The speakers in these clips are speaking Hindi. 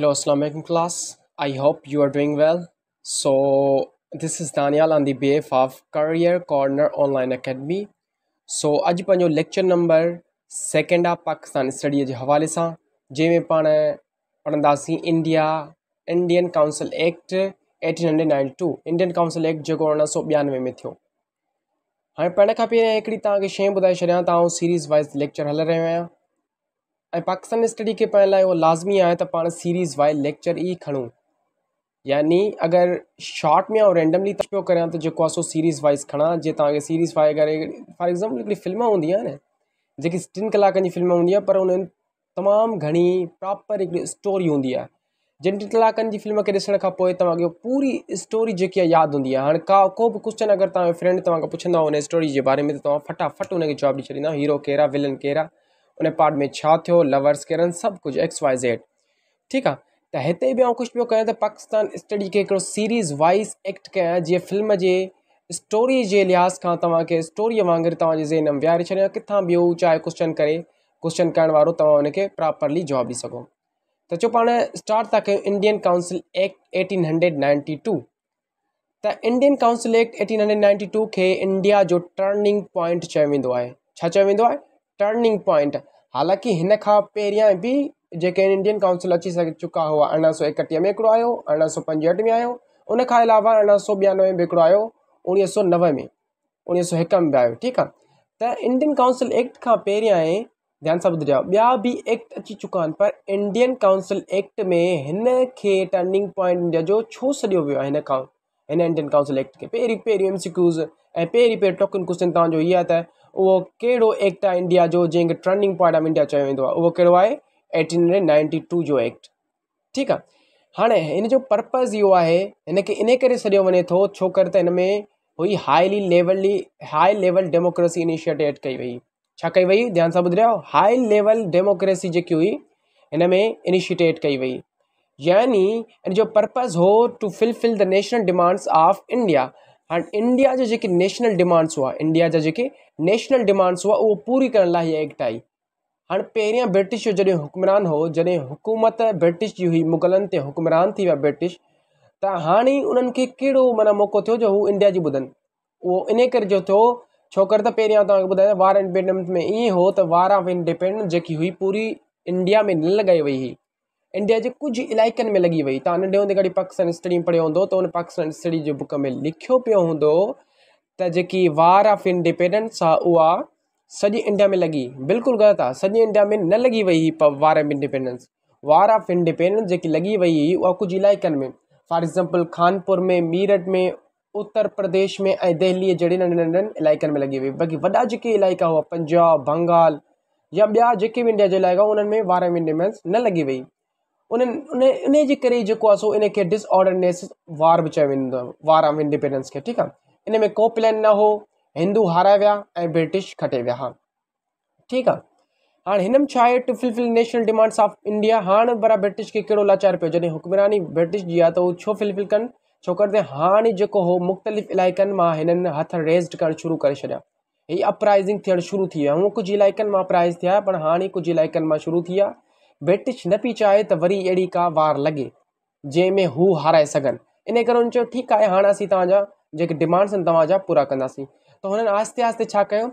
Hello Islamic class I hope you are doing well so this is Daniyal on the behalf of career corner online academy so अॼु पंहिंजो लेक्चर नंबर सैकेंड आहे पाकिस्तान स्टडीअ जे हवाले सां जंहिंमें पाण पढ़ंदासीं India india, Indian Council Act 1892. Indian Council Act council act जेको उणिवीह सौ ॿियानवे में थियो हाणे पहिरियों खां पहिरियों हिकिड़ी तव्हांखे शयूं ॿुधाए छॾियां त आउं सीरीज़ वाइज़ लेक्चर हले रहियो आहियां पाकिस्तान स्टडी के पढ़ण लाइ लाज़मी आहे त पाण सीरीज़ वाइल लेक्चर ही खणूं यानी अगर शॉर्ट में ऐं रेंडमली त पियो तो जो सो सीरीज़ वाइज़ खड़ा जो तव्हांखे सीरीज़ वाइ करे फॉर एग्ज़ाम्पल फिल्म हूंदी आहे न जेकी टिनि फिल्म होंगी आहे पर उन्हनि तमामु घणी प्रॉपर हिकिड़ी स्टोरी होंगी है जिन टिन कलाकनि जी फिल्म के ॾिसण खां पोइ तव्हांखे पूरी स्टोरी जी याद यादि हूंदी आहे का को भी क्वेश्चन अगर तव्हांजो फ्रेंड तव्हांखां पुछंदो हुन स्टोरी के बारे में त फटाफट हुनखे जवाब ॾेई छॾींदा हीरो कहिड़ा विलन कहिड़ा उन्हें पार्ट में छाथियो लवर्स किरन सब कुछ एक्स वाई जेड ठीक आहे त तो हिते बि ऐं कुझु पाकिस्तान स्टडी के सीरीज़ वाइज़ एक्ट क्या जो फिल्म के स्टोरी के लिहाज़ का तव्हांखे स्टोरीअ वांगुरु तव्हांजे में विहारे छॾियां किथां बि चाहे क्वेश्चन करें क्वेश्चन करो वारो तव्हां हुनखे प्रॉपरली जवाबु ॾेई सघो त तो चओ पाण स्टार्ट था कयूं Indian council act eighteen hundred ninety two त Indian council act eighteen hundred ninety two के इंडिया जो टर्निंग पॉइंट चयो वो आहे टर्निंग पॉइंट हालांकि हिन खां पहिरियां बि इंडियन काउंसिल अची चुका हुआ अरड़ा सौ एकटी में हिकिड़ो आयो अरिड़हं सौ पंजहठ में आयो उन खां अलावा अरिड़हं सौ बयानवे में हिकिड़ो आयो उणिवीह सौ नवे में उणिवीह सौ एक में भी आयो ठीक आहे त इंडियन काउंसिल एक्ट का पैरियां ध्यान से सां ॿुधजो ॿिया एक्ट अची चुका पर इंडियन काउंसिल एक्ट में इन खे टर्निंग पॉइंट जो छो सॾियो वियो आहे हिन इंडियन काउंसिल एक्ट खे पहिरीं पहिरियों एमसीक्यूज़ ए पहिरीं पे टोकन क्वेश्चन तव्हांजो इहा त वो कड़ो एक्ट आ इंडिया जो जैसे टर्निंग पॉइंट ऑफ इंडिया चाहिए वो कड़ो है एटीन हंड्रेड नाइंटी टू जो एक्ट ठीक है हाँ हिन जो पर्पज़ यो है इनके इन कर सॾियो वञे थो छो करे हुई हाईली लेवली हाई लेवल डेमोक्रेसी इनिशिएटेड कई वही कई वही ध्यान से बुद्ध हाई लेवल डेमोक्रेसी जी हुई इनमें में इनिशिएटेड कई वही यानी इन जो पर्पज़ हो to fulfil the national demands of India हाँ इंडिया जो नेशनल डिमांड्स हुआ इंडिया जो नेशनल डिमांड्स हुआ उहो पूरी करण लाइ हीअ एक्ट आई हाणे पहिरियां ब्रिटिश जो जॾहिं हुकमरान हो जॾहिं हुकूमत ब्रिटिश जी हुई मुगलनि ते हुकमरान थी विया ब्रिटिश त हाणे उन्हनि खे कहिड़ो माना मौक़ो थियो जो हू इंडिया जी ॿुधनि उहो इन करे जो थियो छाकाणि त पहिरियां तव्हांखे ॿुधायां वार इंडिपेंडेंस में ईअं हो त वार ऑफ इंडिपेंडेंस जेकी हुई पूरी इंडिया में न लॻाई वई हुई इंडिया जे कुझु इलाइक़नि में लॻी वई तव्हां नंढे हूंदे कॾहिं पाकिस्तान स्टडी में पढ़ियो हूंदो त हुन पाकिस्तान स्टडी जे बुक में लिखियो पियो हूंदो जेकी वार ऑफ इंडिपेंडेंस आहे उहा सॼी इंडिया में लॻी बिल्कुलु ग़लति आहे सॼी इंडिया में न लॻी वई हुई war of independence war of independence जेकी लॻी वई हुई उहा कुझु इलाइक़नि में फॉर एग्ज़ाम्पल खानपुर में मीरठ में उत्तर प्रदेश में ऐं दहलीअ जहिड़े नंढनि नंढनि इलाइक़नि में लॻी वई बाक़ी वॾा जेके इलाइक़ा हुआ पंजाब बंगाल या ॿिया जेके बि इंडिया जा इलाइक़ा उन्हनि में वार ऑफ इंडिपेंडेंस न लॻी वई उन्हनि उन इन जे करे जेको आहे सो इन डिसऑर्डरनेस वार बि चयो वेंदो आहे वार ऑफ इंडिपेंडेंस खे ठीकु आहे इन में को प्लैन न हो हिंदू हारा विया ऐं ब्रिटिश खटे विया हुआ ठीकु आहे हाणे हिनमें छा आहे to fulfil national demands of India हाणे भरा ब्रिटिश खे कहिड़ो लाचार पियो जॾहिं हुकमरानी ब्रिटिश जी आहे त हू छो फुलफिल कनि छकि त हाणे जेको हो मुख़्तलिफ़ इलाइक़नि मां हिननि हथ रेज़ड करणु शुरू करे छॾिया हीअ अपराइज़िंग थियणु शुरू थी विया हू कुझु इलाइक़नि मां अप्राइज़ थिया पर हाणे कुझु इलाइक़नि मां शुरू थी आहे ब्रिटिश न पई चाहे त वरी अहिड़ी का वार लॻे जंहिंमें हू हाराए सघनि इन करे हुन चयो ठीकु आहे हाणे असीं तव्हांजा जेके डिमांड्स आहिनि तव्हां जा पूरा कंदासीं त हुननि आस्ते आस्ते छा कयो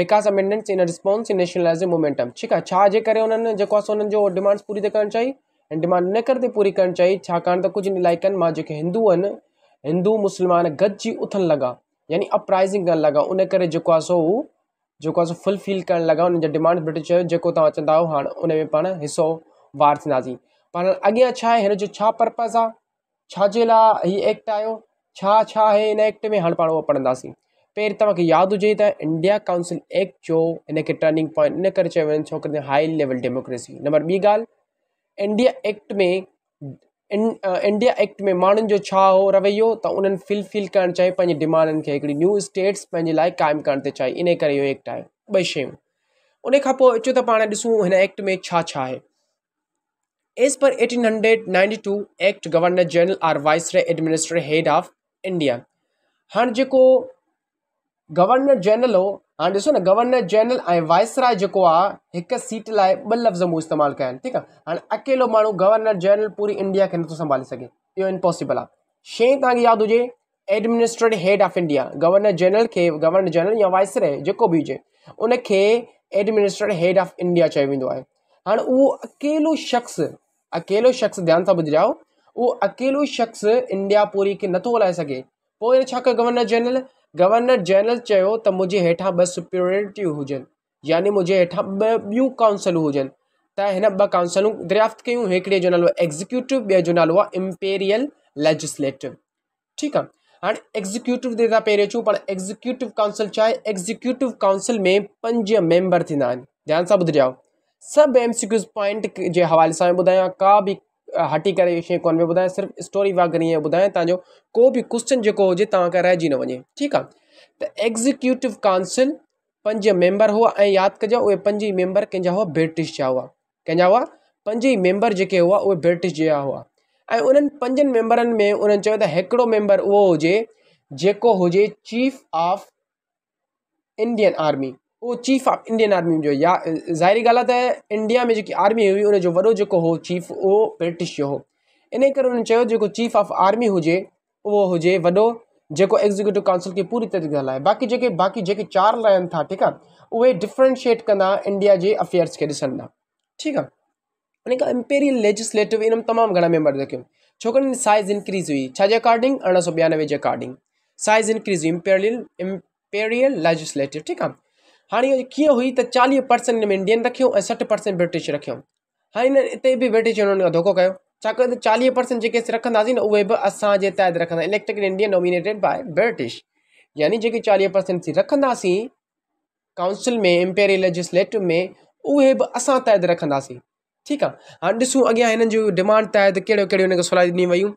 विकास amendments in a response in नेशनलाइज़िंग मूमेंटम ठीकु आहे छा जे करे हुननि जेको आहे सो हुननि जो डिमांड्स पूरी त करणु चाही ऐं डिमांड हिन करे थी पूरी करणु चाही छाकाणि त कुझु इलाइक़नि मां जेके हिंदू आहिनि हिंदू मुस्लमान गॾिजी उथणु लॻा यानी अपराइज़िंग करणु लॻा उन करे जेको आहे सो हू जेको आहे सो फुलफिल करणु लॻा हुननि जा डिमांड ब्रिटिश चयो जेको तव्हां चवंदा आहियो हाणे उन में पाण हिसो वार थींदासीं पर अॻियां छा आहे हिन जो छा पर्पज़ आहे छाजे लाइ हीअ एक्ट आहियो છા છ હે ઇનેક્ટ મે હણ પાણો પડંદા સી પેર તમક યાદ હોજે ઇન્ડિયા કાઉન્સિલ 14 ઇને કે ટર્નિંગ પોઈન્ટ ઇને કર ચેવન છોકડી high level democracy number B ગાલ ઇન્ડિયા એક્ટ મે ઇન્ડિયા એક્ટ મે માન જો છા હો રવયો તો ઉનન ફિલફિલ કરણ ચાહે પં ડિમાન્ડ કે એકડી ન્યુ સ્ટેટ્સ પં લાઈક કાયમ કરણતે ચાહી ઇને કરી એક્ટ આય બય શેમ ઉને ખપો છોત પાણ દસુ હને એક્ટ મે છા છા હે اس પર 1892 act governor general or viceroy administrator head of India हाणे जेको गवर्नर जनरल हो हाणे ॾिसो न गवर्नर जनरल ऐं वाइसराय जेको आहे हिक सीट लाइ ॿ लफ़्ज़ मूं इस्तेमालु कया आहिनि ठीकु आहे हाणे अकेलो माण्हू गवर्नर जनरल पूरी इंडिया खे नथो संभाले सघे इहो इम्पॉसिबल आहे शइ तव्हांखे यादि हुजे administrative head of India governor general खे गवर्नर जनरल या वाइसराय जेको बि हुजे उनखे एडमिनिस्ट्रेटिव हेड ऑफ इंडिया चयो वेंदो आहे हाणे उहो अकेलो शख़्स अकेलो शख़्स ध्यानु था ॿुधायो उहो अकेलो शख़्स इंडिया पूरी खे नथो हलाए सघे पोइ छाकाणि गवर्नर जनरल गवर्नर जनरल चयो त मुंहिंजे हेठां ॿ सुप्रोरिटिव हुजनि यानी मुंहिंजे हेठां ॿ ॿियूं काउंसलूं हुजनि त हिन ॿ काउंसलूं दरियाफ़्त कयूं हिकिड़े जो नालो एग्ज़ीक्यूटिव एक्ज़ीक्यूटिव ॿिए जो नालो आहे इम्पेरियल लेजिस्लेटिव ठीकु आहे हाणे एग्ज़ीक्यूटिव ते तव्हां पहिरियों अचूं पर एग्ज़ीक्यूटिव काउंसिल छा आहे एक्ज़ीक्यूटिव काउंसिल में पंज मेंबर थींदा आहिनि ध्यानु सां ॿुधायो सभु एम सीक्यू पॉइंट जे हवाले सां ॿुधायां का बि हटी करे शइ कोन पियूं ॿुधायां सिर्फ़ु स्टोरी वांगुर ईअं ॿुधायां तव्हांजो को बि क्वेशन जेको हुजे तव्हांखे रहिजी न वञे ठीकु आहे त एक्ज़ीक्यूटिव काउंसिल पंज मेंबर हुआ ऐं यादि कजो उहे पंजई मेंबर कंहिंजा हुआ ब्रिटिश जा हुआ कंहिंजा हुआ पंज ई मैंबर जेके हुआ उहे ब्रिटिश जा हुआ ऐं उन्हनि पंजनि मेंबरनि में उन्हनि चयो त हिकिड़ो मैंबर उहो हुजे जेको हुजे चीफ ऑफ इंडियन आर्मी वो चीफ ऑफ इंडियन आर्मी जो या जाहरी ॻाल्हि त इंडिया में जी आर्मी हुई उनजो वॾो जेको हो चीफ वो ब्रिटिश जो हो इन करे चीफ ऑफ आर्मी हुए वो हुजे वॾो जेको एग्ज़ीक्यूटिव काउंसिल खे पूरी तरीक़े सां लाहे बाक़ी जेके बाक़ी जेके चार लाइन था ठीक है उहे डिफ्रेंशिएट कंदा इंडिया जे अफेयर्स खे ॾिसंदा ठीकु आहे इम्पेरियल लेजिस्लेटिव इन तमाम तमामु घणा मेंबर रखियो छोकिरनि साइज़ इंक्रीज़ हुई छाजे अकॉर्डिंग अरिड़हं सौ बयानवे के अकॉर्डिंग साइज़ इंक्रीज़ हुई इम्पेरियल इम्पेरियल लेजिस्लेटिव ठीक है हाणे इहो कीअं हुई त चालीह परसेंट हिन में इंडियन रखियो ऐं सठि परसेंट ब्रिटिश रखियो हाणे हिन हिते बि ब्रिटिश हुननि खां धोको कयो छाकाणि त चालीह परसेंट जेके रखंदासीं न उहे बि असांजे तहत रखंदा इलेक्टेड इंडिया नोमिनेटिड बाए ब्रिटिश यानी जेके चालीह परसेंट असीं रखंदासीं काउंसिल में इंपेरियल लेजिस्लेटिव में उहे बि असां तहत रखंदासीं ठीकु आहे हाणे ॾिसूं अॻियां हिननि जूं डिमांड तहत कहिड़ियूं कहिड़ियूं हुनखे सलाह ॾिनी वयूं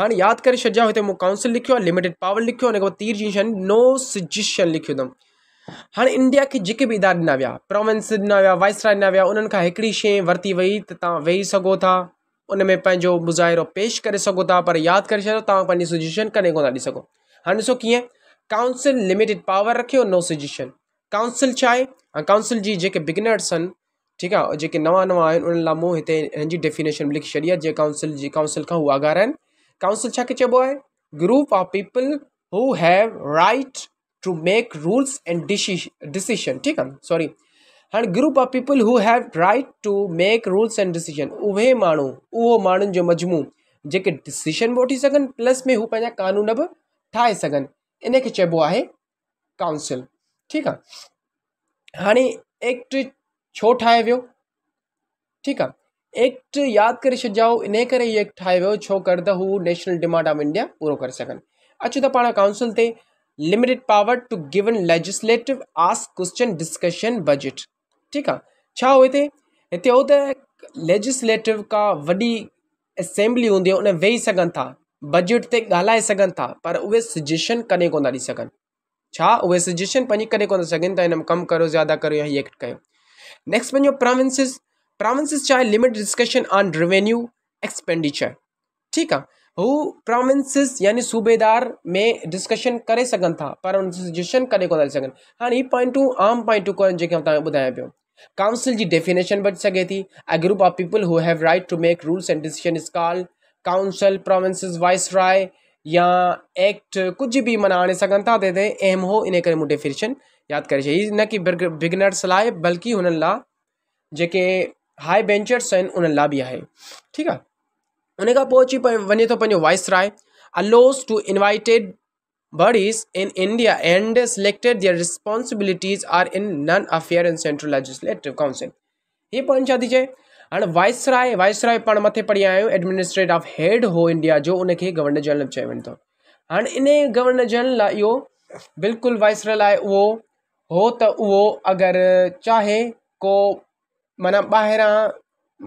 हाणे यादि करे छॾिजो हिते मूं काउंसिल लिखियो आहे लिमिटेड पावर लिखियो हिन खां पोइ तीर जी शयूं नो सजेशन लिखियो अथमि हाणे इंडिया खे जेके बि इदारा ॾिना विया प्रोविंस ॾिना विया वाइसरा ॾिना विया उन्हनि खां हिकिड़ी शइ वरिती वई त तव्हां वेही सघो था उन में पंहिंजो मुज़ाहिरो पेश करे सघो था पर यादि करे छॾियो तव्हां पंहिंजी सजेशन कॾहिं कोन था ॾेई सघो हाणे ॾिसो कीअं काउंसिल लिमिटेड पावर रखियो नो सजेशन काउंसिल छा आहे काउंसिल जी जेके बिगिनर्स आहिनि ठीकु आहे जेके नवां नवां आहिनि उन्हनि लाइ मूं हिते हिनजी डेफिनेशन लिखी छॾी आहे जीअं काउंसिल जी काउंसिल खां उहे आगार काउंसिल छा की चइबो आहे group of people who have right to make rules and एंडीशीशन ठीकु आहे सॉरी हाणे group of people who have right to make rules and decision माण्हू उहो माण्हुनि जो मजमू जेके डिसीशन बि वठी सघनि प्लस में हू पंहिंजा कानून बि ठाहे सघनि इनखे चइबो आहे काउंसिल ठीकु आहे हाणे एक्ट छो ठाहे वियो ठीकु आहे एक्ट यादि करे छॾिजा इन करे एक्ट ठाहे वियो छो कर त हू नेशनल डिमांड ऑफ इंडिया पूरो करे सघनि अचो त पाण काउंसिल ते limited power to given legislative ask question discussion budget ठीक है छा हुए ते हिते हो त लेजिस्लेटिव का वही असेंबली होंगी हुन वेही सघनि था बजट से ाल सघनि था पर उहे सजेशन कने कोन था ॾेई सघनि छा उहे सजेशन पंहिंजी कॾहिं कोन था सघनि ज़्यादा करो या हीअ कयो नेक्स्ट पंहिंजो प्राविंसिस प्राविंसिस छा आहे limit discussion on revenue expenditure ठीक आहे हु प्रोविंसिस यानी सूबेदार में डिस्कशन करे सघनि था पर उन सजेशन कॾहिं को था ॾेई सघनि आम पॉइंटू टू कोन जेके पियो काउंसिल जी डेफिनेशन बच सके थी a group of people who have right to make rules and decision is call council provinces viceroy या एक्ट कुछ भी मना आने सघनि था एम हो इन करे डेफिनेशन याद करे न कि बिगनर्स लाइ बल्कि हुननि लाइ हाई बेंचर्स उन भी है बि है उन खां पोइ अची पियो वञे थो पंहिंजो viceroy allows to invited bodies in India and selected their responsibilities are in none affair in central legislative council हीअ पॉइंट छा थी चए हाणे वॉइस राय वॉइस राय पाण मथे पढ़ी आया आहियूं एडमिनिस्ट्रेट ऑफ हेड हो इंडिया जो उनखे गवर्नर जनरल चयो वञे थो हाणे इन गवर्नर जनरल लाइ इहो बिल्कुलु वॉइस राय लाइ उहो हो त उहो अगरि चाहे को माना ॿाहिरां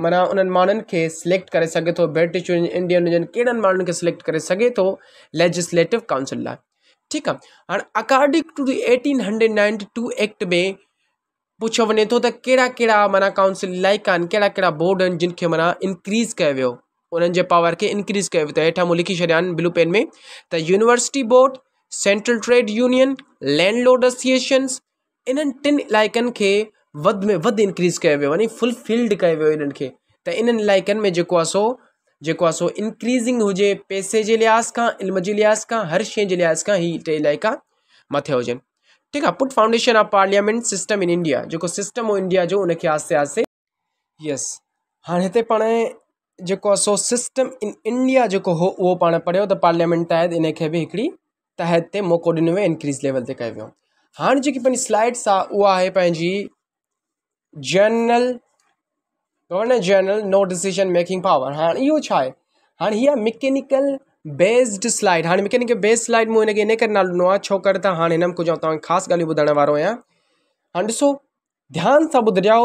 माना उन माण्हुनि के सिलेक्ट करे सघे ब्रिटिश इंडियन हुजनि कहिड़नि माण्हुनि सिलेक्ट कर सके तो लेजिस्लेटिव काउंसिल ला ठीक है हाँ according to eighteen hundred ninety two act में पुछ वे तो कड़ा कड़ा माना काउंसिल इलाका कड़ा कड़ा बोर्ड जिनके माना इंक्रीज़ किया वो उन्हनि पावर के इंक्रीज़ किया लिखी छॾिया ब्लू पेन में त university board central trade union landlord associations इन टिन इलाक वधि में वधि इंक्रीज़ कयो वियो वञी फुल फील्ड कयो वियो इन्हनि खे त इन्हनि इलाइक़नि में जेको आहे सो जेको आहे सो इंक्रीज़िंग हुजे पैसे जे लिहाज़ खां इल्म जे लिहाज़ खां हर शइ जे लिहाज़ खां इहा टे इलाइका मथे हुजनि ठीकु आहे put foundation of parliament system in India जेको सिस्टम हो इंडिया जो उनखे आस्ते आस्ते यस हाणे हिते पाण जेको आहे सो सिस्टम इन इंडिया जेको हो उहो पाण पढ़ियो त पार्लियामेंट तहत इन खे बि हिकिड़ी तहत ते मौक़ो ॾिनो वियो इंक्रीज़ लेवल ते कयो वियो हाणे जेकी पंहिंजी स्लाइड्स आहे उहा आहे पंहिंजी general governor general no decision making power हाँ यो हाँ यह हाणे मिकेनिकल बेस्ड स्लाइड हाँ मिकेनिकल बेस्ड स्लाइड में इन नालो आहे छाकाणि त हाणे हिन में कुझु तव्हांखे ख़ासि ॻाल्हियूं ॿुधण वारो आहियां हाणे ॾिसो ध्यान सां ॿुधिजो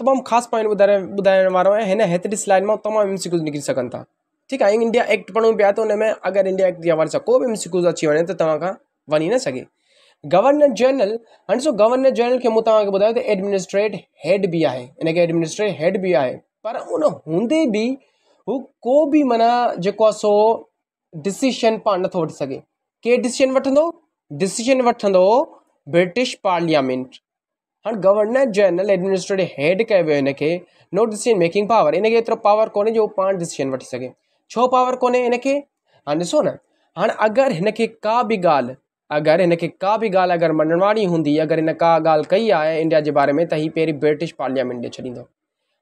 तमामु पॉइंट ॿुधाइण वो वारो आहे स्लाइड में तमाम एम सिक्यूज सघनि सकता ठीक है इंडिया एक्ट पढ़ू पे तो हुन अगर इंडिया एक्ट के हवा से को भी एमसीक्यूज़ अची वञे तो तव्हां खां वञी न गवर्नर जनरल हाँ सो गवर्नर जनरल के मुताबिक तव्हांखे तो एडमिनिस्ट्रेट हेड भी है इन के एडमिनिस्ट्रेट हेड भी है पर उन होंदे भी वो को भी मना जो सो डिसीशन पा नो वी सके के डिसीशन वो डिसीशन वो ब्रिटिश पार्लियामेंट हाँ गवर्नर जनरल एडमिनिस्ट्रेटिव हेड कयो वियो नो डिसीजन मेकिंग पावर हिन एतो पावर को पा पाण डिसीजन वठी छो पावर को हाँ ऐसो न हाणे का भी गाल अगर इनके का भी ॻाल्हि अगर मञवाणी हूंदी अगर हिन का ॻाल्हि कई आहे इंडिया के बारे में त हीउ पहिरीं ब्रिटिश पार्लियामेंट ॾे छी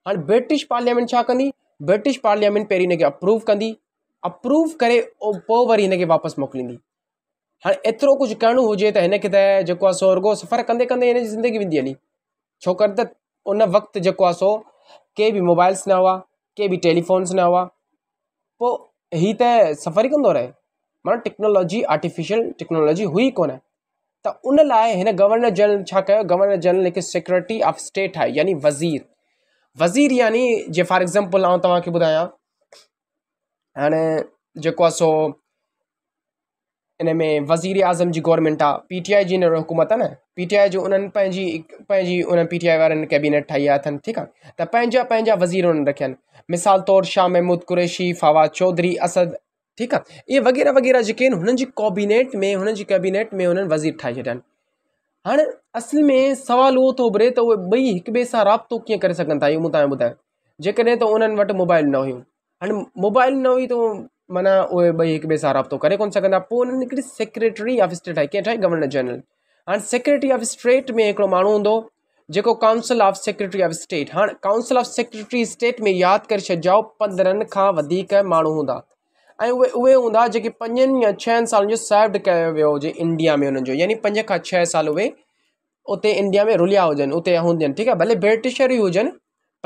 हाँ ब्रिटिश पार्लियामेंट की ब्रिटिश पार्लियामेंट पहिरीं हिनखे अप्रूव की अप्रूव कर पोइ वरी हिनखे वापसि मोकिलींदी हाणे एतिरो कुझु करिणो हुजे त हिनखे त सो रुगो सफ़र कदे कंदे हिन ज़िंदगी वी हली छाकाणि त उन वक़्तु जेको सो के भी मोबाइल्स न हुआ के भी टेलीफोन्स न हुआ पोइ हीउ त सफ़र ई कंदो रहे माना टेक्नोलॉजी आर्टिफिशियल टेक्नोलॉजी हुई कोन त उन लाइ हिन गवर्नर जनरल छा कयो गवर्नर जनरल हिकु सेक्रेटरी ऑफ स्टेट ठाहे यानी वज़ीर वज़ीर यानी जे फॉर एग्ज़ाम्पल आउं तव्हांखे ॿुधायां हाणे जेको आहे सो इन में वज़ीर आज़म जी गोरमेंट आहे पी टी आई जी हिन हुकूमत आहे न पी टी आई जो उन्हनि पंहिंजी पंहिंजी उन आई वारनि कैबिनेट ठाही आहे अथनि ठीकु आहे त पंहिंजा पंहिंजा वज़ीर उन्हनि रखिया आहिनि मिसाल तौरु शाह महमूद कुरेशी फवाद चौधरी असद ठीकु आहे इहे वग़ैरह वग़ैरह जेके आहिनि हुननि जी कॉबिनेट में हुननि जी कैबिनेट में हुननि वज़ीर ठाहे छॾिया हाणे असुल में सुवाल उहो थो उभिरे त उहे ॿई हिक ॿिए सां राब्तो कीअं करे सघनि था इहो मूं तव्हांखे ॿुधायो जेकॾहिं त उन्हनि वटि मोबाइल न हुयूं हाणे मोबाइल न हुई त माना उहे ॿई हिक ॿिए सां राब्तो करे कोन सघंदा पोइ हुननि हिकिड़ी सेक्रेटरी ऑफ स्टेट आहे कीअं ठाही गवर्नर जनरल हाणे सेक्रेटरी ऑफ स्टेट में हिकिड़ो माण्हू हूंदो जेको council of secretary of state हाणे काउंसिल ऑफ सेक्रेटरी स्टेट में यादि करे छॾिजो पंद्रहनि खां वधीक माण्हू हूंदा ऐं उहे उहे हूंदा जेके पंजनि या छहनि सालनि जो सर्व कयो वियो हुजे इंडिया में हुननि यानी पंज खां छह साल उहे उते इंडिया में रुलिया हुजनि उते हूंदियूं ठीकु आहे भले ब्रिटिशर ही होजन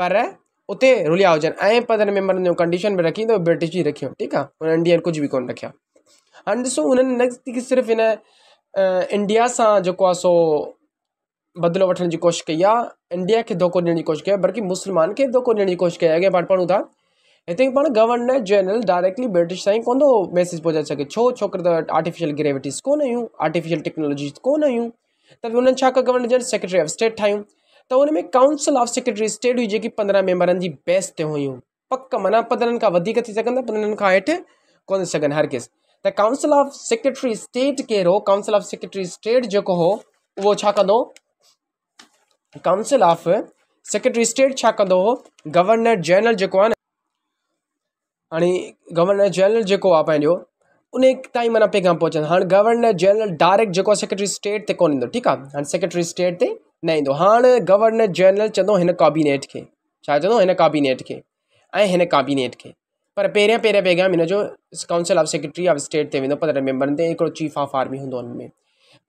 पर उते रुलिया हुजनि ऐं पंद्रहं मेंबरनि जो कंडीशन में रखी तो ब्रिटिश ही रखी ठीक है हुन इंडियन कुझु बि कोन रखिया हाणे ॾिसो हुननि न सिर्फ़ु इंडिया से जो आहे सो बदिलो वठण जी कई आहे इंडिया के धोखो ॾियण जी कोशिशि कई बल्कि मुसलमान खे धोखो ॾियण जी कोशिशि कई आहे अॻियां पाण था ಇದಕ್ಕೆ पा गवर्नर जनरल डायरेक्टली ब्रिटिश साईं को मैसेज पहुचाए सघे छो छोकर आर्टिफिशियल ग्रेविटीज़ को आर्टिफिशियल टेक्नोलॉजीज़ को हुयूं त governor general secretary of state ठाहियूं त हुन काउंसिल ऑफ सेक्रेटरी स्टेट हुई जेकी पंद्रहं मेंबरनि जी बेस ते हुयूं पक माना पंद्रहनि खां वधीक थी सघनि था पंद्रहनि खां हर किस त काउंसिल ऑफ सेक्रेटरी स्टेट कहिड़ो काउंसिल ऑफ सेक्रेटरी स्टेट जो हो उहो काउंसिल ऑफ सेक्रेटरी स्टेट हो गवर्नर जनरल जो हाँ गवर्नर जनरल जो आहे पंहिंजो उन ताईं माना पैगाम पहुचनि हाँ गवर्नर जनरल डायरेक्ट जो सेक्रेटरी स्टेट से कोन ईंदो ठीकु आहे सेक्रेटरी स्टेट से न हाँ गवर्नर जनरल चवंदो हिन काबिनेट खे छा चवंदो हिन काबिनेट खे ऐं हिन पर पहिरियां पहिरियां पैगाम हिन जो council of secretary of state से वेंदो पंद्रहं मेंबरनि चीफ ऑफ आर्मी हूंदो उनमें में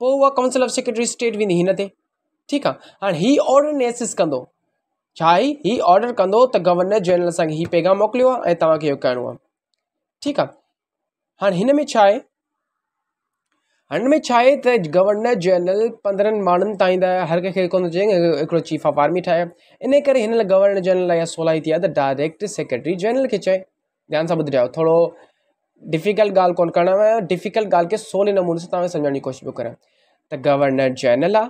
पोइ उहा काउंसिल ऑफ सेक्रेटरी स्टेट वेंदी हिन ते ठीकु आहे हाणे हीउ ऑर्डर छाई आहे ही ऑडर कंदो त गवर्नर जनरल असांखे हीउ पैगाम मोकिलियो आहे ऐं तव्हांखे इहो करिणो आहे में छा आहे हिन में छा गवर्नर जनरल पंद्रह माण्हुनि ताईं त हर कंहिंखे कोन चीफ ऑफ आर्मी ठाहे इन करे गवर्नर जनरल लाइ इहा सवलाई थी आहे डायरेक्ट सेक्रेटरी जनरल के चए ध्यान से ॿुधी रहियो डिफिकल्ट ॻाल्हि को करणु आहे डिफिकल्ट ॻाल्हि के सवले नमूने से तव्हांखे की कोशिश कोशिशि करें तो गवर्नर जनरल आ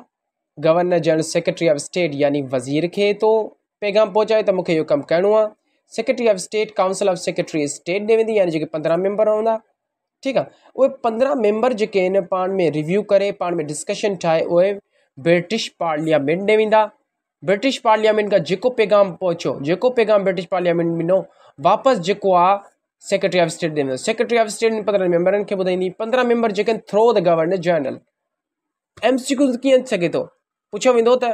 governor general secretary of state यानी वज़ीर खे थो पैगाम पहुचाए त मूंखे इहो कमु करिणो आहे secretary of state council of secretary state ॾे वेंदी यानी जेके पंद्रहं मैंबर हूंदा ठीकु आहे उहे पंद्रहं मैंबर जेके आहिनि पाण में रिव्यू करे पाण में डिस्कशन ठाहे उहे ब्रिटिश पार्लियामेंट ॾे वेंदा ब्रिटिश पार्लियामैंट खां जेको पैगाम पहुचो जेको पैगाम ब्रिटिश पार्लियामेंट ॾिनो वापसि जेको आहे सेक्रेटरी ऑफ स्टेट ॾे सेक्रेटरी ऑफ स्टेट पंद्रहं मैंबरनि खे ॿुधाईंदी पंद्रहं मैंबर जेके आहिनि through the governor general M C Q कीअं सघे थो पुछियो वेंदो त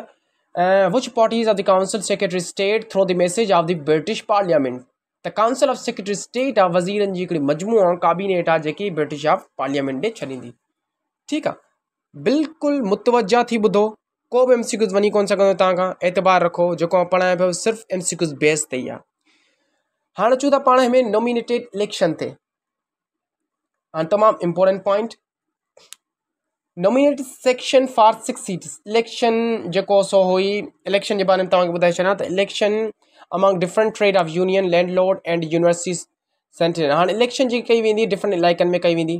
uh, which parties of the Council of Secretary of State through the message of the British Parliament. The Council of Secretary of State of the Vazir and Jikri Majmu and British of Parliament de Parliament. Okay, okay. Bilkul Mutwaja thi budho, Ko bhi MC kuch vani konsa kono taanga. Aitbar rakho. Jo kono padha hai, bhai, sirf MC kuch te thei ya. Haan, chuda apna hai, nominated election the. An tamam important point. Nominate section for six seats election जेको सो हुई इलेक्शन जे बारे में तव्हांखे ॿुधाए छॾियां त election among different trade of union landlord and universities centre हाणे इलेक्शन जी कई वेंदी डिफरेंट इलाइक़नि में कई वेंदी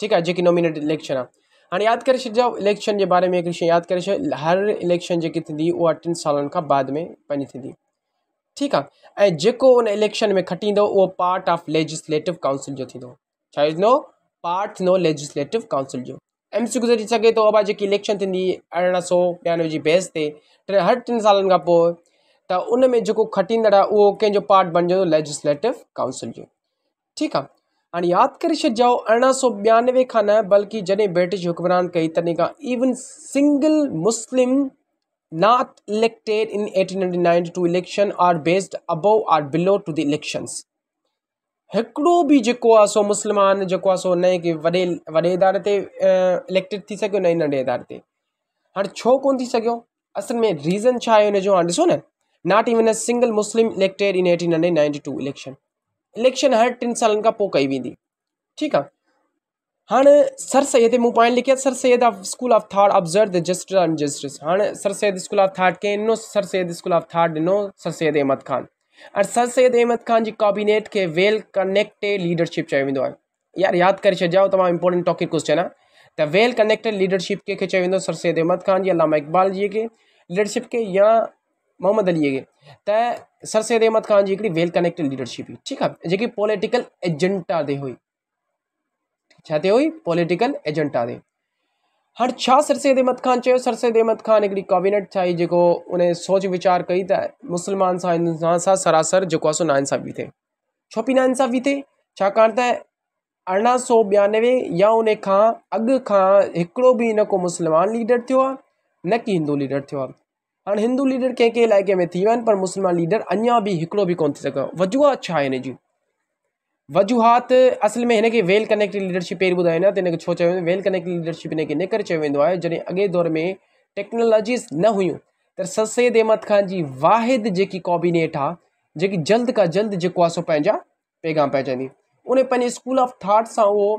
ठीकु आहे जेकी नॉमिनेट इलेक्शन आहे हाणे यादि करे छॾिजो इलेक्शन जे बारे में हिकिड़ी शइ यादि करे छॾ हर इलेक्शन जेकी थींदी उहा टिनि सालनि खां बाद में पंहिंजी थींदी ठीकु आहे ऐं जेको उन इलेक्शन में खटींदो उहो पार्ट ऑफ लेजिस्लेटिव काउंसिल जो थींदो छा आहे नो पाटनो लेजिसलेटिव काउंसिल जो एम सी गुज़री सघे तो अब जी इलेक्शन थी अरड़ा सौ बयानवे की बहस से हर टन साल तो पोइ त उन में जेको खटींदड़ आहे उहो कंहिंजो पार्ट बन लेजिस्लेटिव काउंसिल जो ठीक है हाँ याद करे छॾिजो अरिड़हं सौ बयानवे का न बल्कि जैसे ब्रिटिश हुक्मरान कई तदी का even single Muslim not elected in 1899 to election are based above are below to the elections हिकिड़ो भी जेको सो मुसलमान जेको सो न की वे वॾे इदारे ते इलेक्टेड थी सघियो न नंढे इदारे ते हाणे छो को थी असल में रीज़न छा आहे हुनजो not even a single Muslim elected in eighteen hundred ninety two election election हर टिनि साल कई वी ठीक है हाँ सर सैद मूं पाण लिखियो sir Syed of school of thought observe the justice on justice हाँ sir Syed school of thought कंहिं ॾिनो sir Syed school of thought ॾिनो सर सैद अहमद ख़ान અર સર સયદ એહમદ ખાનજી કોબિનેટ કે વેલ કનેક્ટેડ લીડરશિપ ચાઈવંદો આ યાર યાદ કરજો જાઓ તમામ ઇમ્પોર્ટન્ટ ટોકિંગ ક્વેશ્ચન આ ત વેલ કનેક્ટેડ લીડરશિપ કે કે ચાઈવંદો સર સયદ એહમદ ખાનજી અલામા ઇકબાલ જી કે લીડરશિપ કે યા મોહમદ અલી જી કે ત સર સયદ એહમદ ખાનજી એક વેલ કનેક્ટેડ લીડરશિપ હી ઠીક હૈ કે પોલિટિકલ એજेंडा દે હોઈ છાતે હોઈ પોલિટિકલ એજेंडा દે हर छा सरसेद अहमद ख़ान चयो सरसेद अहमद ख़ान हिकिड़ी कैबिनेट ठाही जेको उन सोच विचार कई त मुसलमान सा हिंदुस्तान सां सरासर जो सो नाइंसाफ़ी थे छोपी नाइंसाफ़ी थे छाकाणि त सौ बयानवे या उन खां अॻु खां हिकिड़ो न को मुसलमान लीडर थो आहे न की हिंदू लीडर थियो आहे हिंदू लीडर कें कें इलाइक़े में थी विया पर मुस्लमान लीडर अञा बि हिकिड़ो बि वजूह छा अच्छा आहे जी वजूहत असल में इनके वेल कनेक्टेड लीडरशिप पेर बुधा तो इनके छो चयो वेल कनेक्टेड लीडरशिप इनके निकर इन है जैसे अगे दौर में टेक्नोलॉजीस न हुई तो ससैद अहमद ख़ान की वाहिद जी कॉबिनेट आ जी जल्द का जल्द जो आहे सो पैगाम पहचानी उन्हें स्कूल ऑफ थाट से वो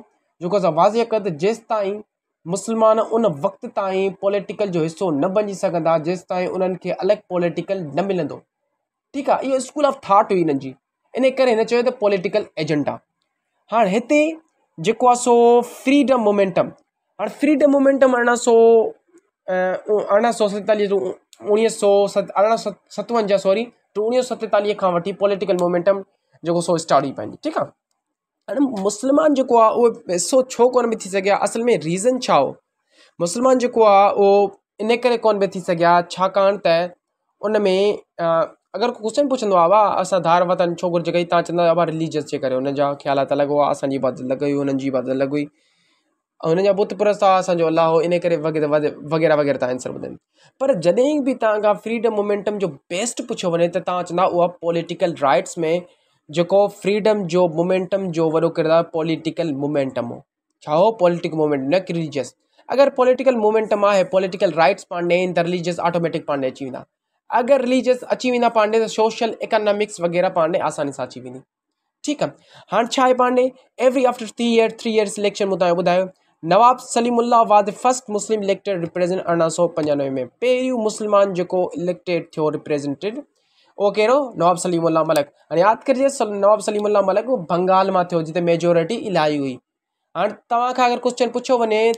जो असां वाज़े कर जैस तई मुसलमान उन वक़्त तई पॉलिटिकल जो हिस्सों न बनी सदा जैस तई उन्हें अलग पॉलिटिकल न मिल ठीक है ये स्कूल ऑफ थाट हुई इन इन करे पॉलिटिकल एजेंडा हाँ हिते जेको सो फ्रीडम मोमेंटम हाँ फ्रीडम मोमेंटम अरिड़हं सौ अरड़ा सौ सतेतालीह टू उणिवीह सॉरी टू उणिवीह सौ सतेतालीह खां पॉलिटिकल मोमेंटम जो सो स्टार्ट हुई पंहिंजी ठीकु आहे हाणे मुस्लमान जेको छो को पियो थी सघिया असल में रीज़न छा मुसलमान मुस्लमान जेको इन करे कोन पियो त उन अगर क्वेश्चन पुछंदो आहे अस धार वतन छो घुरिजे कई तव्हां चवंदा रिलीजियस जे करे हुन जा ख़्यालात अलॻि हुआ असांजी इबादत अलॻि हुई हुननि जी इबादत अलॻि हुई ऐं जा बुत पुरस्त हुआ असांजो अलाह हो करे वग़ैरह वग़ैरह वग़ैरह आंसर ॿुधाइनि पर जॾहिं भी तव्हां खां फ्रीडम मूमेंटम जो बेस्ट पुछो वञे त तव्हां चवंदा उहा पॉलिटिकल राइट्स में जेको फ्रीडम जो मोमेंटम जो वॾो किरदारु पॉलिटिकल मोमेंटम हो छा हो न की रिलीजियस अगरि पॉलिटिकल मोमेंटम आहे पॉलिटिकल राइट्स पाण ॾे आहिनि रिलीजियस ऑटोमेटिक पाण ॾे अची वेंदा अगर रिलीजियस अचीव वा ना पांडे तो सोशल इकोनॉमिक्स वगैरह पांडे आसानी से अचीव ही ठीक है हाँ छा Pandey every after three year three year selection बुधा बुधा नवाब सलीमुल्ला वाद फर्स्ट मुस्लिम इलेक्टेड रिप्रेज़ेंट अरिड़हं सौ पंजानवे में पे मुसलमान जो इलेक्टेड थो रिप्रेज़ेंटेड वो कहो नवाब सलीमुल्ला मलक हाँ याद करिजे नवाब सलीमुल्ला मलक बंगाल में थो जिते मेजोरिटी इलाही हुई हाँ तव्हांखां अगर क्वेश्चन पुछो वे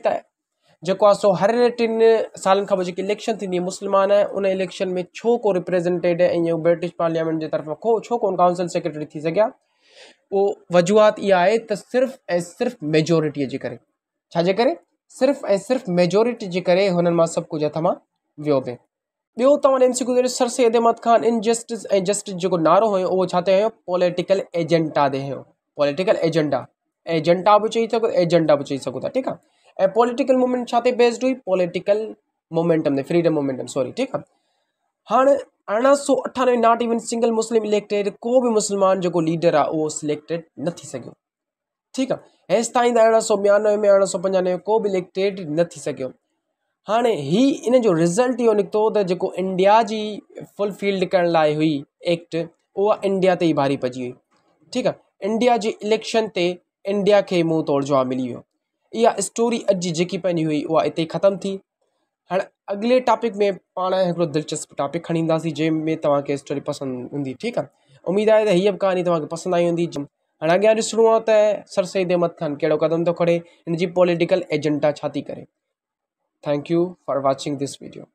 जो सो हर टिनि साल इलेक्शन थींदी आहे उन इलेक्शन में छो को रिप्रेज़ेंटेड ऐं ब्रिटिश पार्लियामेंट के तरफ खो छो को काउंसिल सेक्रेटरी थी सघिया उहो वजूहात इहा आहे त सिर्फ़ु ऐं सिर्फ़ु मेजोरिटीअ जे करे छाजे करे सिर्फ़ु ऐं सिर्फ़ु मेजोरिटी के करे हुननि मां सभु कुझु हथ मां वियो पिए ॿियो तव्हां M C Q sir Syed Ahmad Khan injustice ऐं जस्टिस जो नारो हुयो पॉलिटिकल एजेंटा ते हुयो पॉलिटिकल एजेंडा एजेंडा भी चई सघो एजेंडा भी चई सघो था ठीकु ऐं पॉलिटिकल मूवमेंट छा ते बेस्ड हुई पॉलिटिकल मोमेंटम में फ्रीडम मोमेंटम सॉरी ठीकु आहे हाणे अरिड़हं सौ अठानवे not even single Muslim elected को बि मुस्लमान जेको लीडर आहे उहो सिलेक्टेड न थी सघियो ठीकु आहे हेसि ताईं त अरिड़हं सौ ॿियानवे में अरिड़हं सौ पंजानवे को बि इलेक्टेड न थी सघियो हाणे ही इन जो रिज़ल्ट इहो निकितो त जेको इंडिया जी फुल फिल्ड करण लाइ हुई एक्ट उहा इंडिया ते ई भारी पइजी हुई ठीकु आहे इंडिया जे इलेक्शन ते इंडिया खे मूं तोड़ जवाबु मिली वियो इहा स्टोरी अॼु जेकी पई हुई उहा हिते खत्म थी हाँ अगले टॉपिक में पाण दिलचस्प टॉपिक खड़ी जैमें तक स्टोरी पसंद ईंदी ठीक है उम्मीद है त हीअ कहानी तक पसंद आई होंगी हाणे अगर ॾिसणो आहे त सर सईद अहमद ख़ान कहिड़ो क़दम तो खणे हिन जी पॉलिटिकल एजेंडा छा करें thank you for watching this video